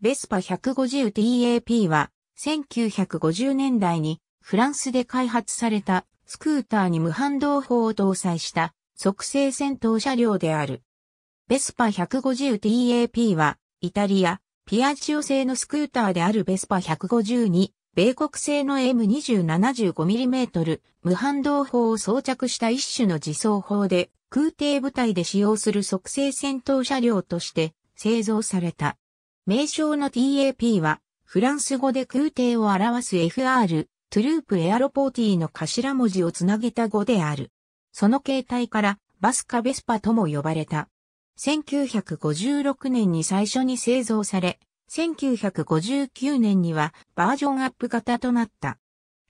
ベスパ 150TAP は、1950年代にフランスで開発されたスクーターに無反動砲を搭載した速成戦闘車両である。ベスパ 150TAP は、イタリア、ピアチオ製のスクーターであるベスパ150に、米国製の M2075mm 無反動砲を装着した一種の自走砲で、空挺部隊で使用する速成戦闘車両として製造された。名称の TAP は、フランス語で空挺を表す FR、トゥループエアロポーティの頭文字をつなげた語である。その形態から、バスカベスパとも呼ばれた。1956年に最初に製造され、1959年にはバージョンアップ型となった。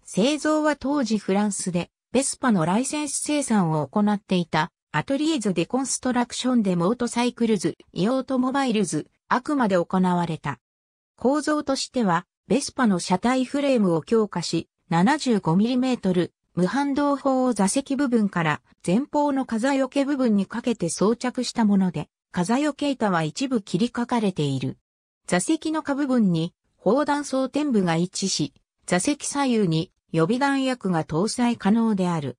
製造は当時フランスで、ベスパのライセンス生産を行っていた、アトリエズ・デ・コンストラクション・デ・モートサイクルズ、イオートモバイルズ、あくまで行われた。構造としては、ベスパの車体フレームを強化し、75mm 無反動砲を座席部分から前方の風よけ部分にかけて装着したもので、風よけ板は一部切りかかれている。座席の下部分に砲弾装填部が一致し、座席左右に予備弾薬が搭載可能である。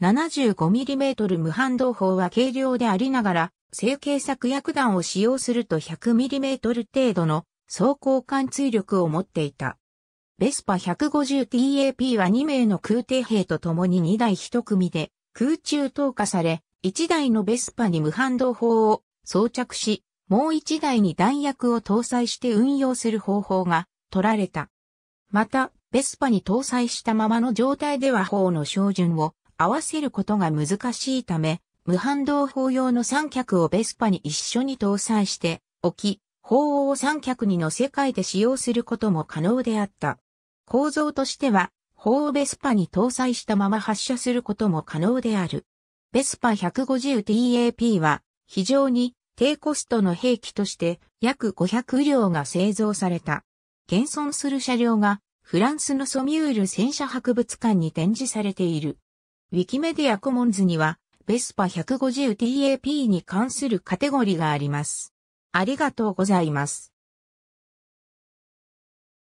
75mm 無反動砲は軽量でありながら成形作薬弾を使用すると 100mm 程度の走行貫通力を持っていた。ベスパ 150TAP は2名の空挺兵と共に2台1組で空中投下され、1台のベスパに無反動砲を装着し、もう1台に弾薬を搭載して運用する方法が取られた。また、ベスパに搭載したままの状態では砲の照準を合わせることが難しいため、無反動砲用の三脚をベスパに一緒に搭載しておき、砲を三脚にの世界で使用することも可能であった。構造としては、砲をベスパに搭載したまま発射することも可能である。ベスパ 150TAP は非常に低コストの兵器として約500両が製造された。現存する車両がフランスのソミュール戦車博物館に展示されている。ウィキメディアコモンズにはベスパ 150TAP に関するカテゴリがあります。ありがとうございます。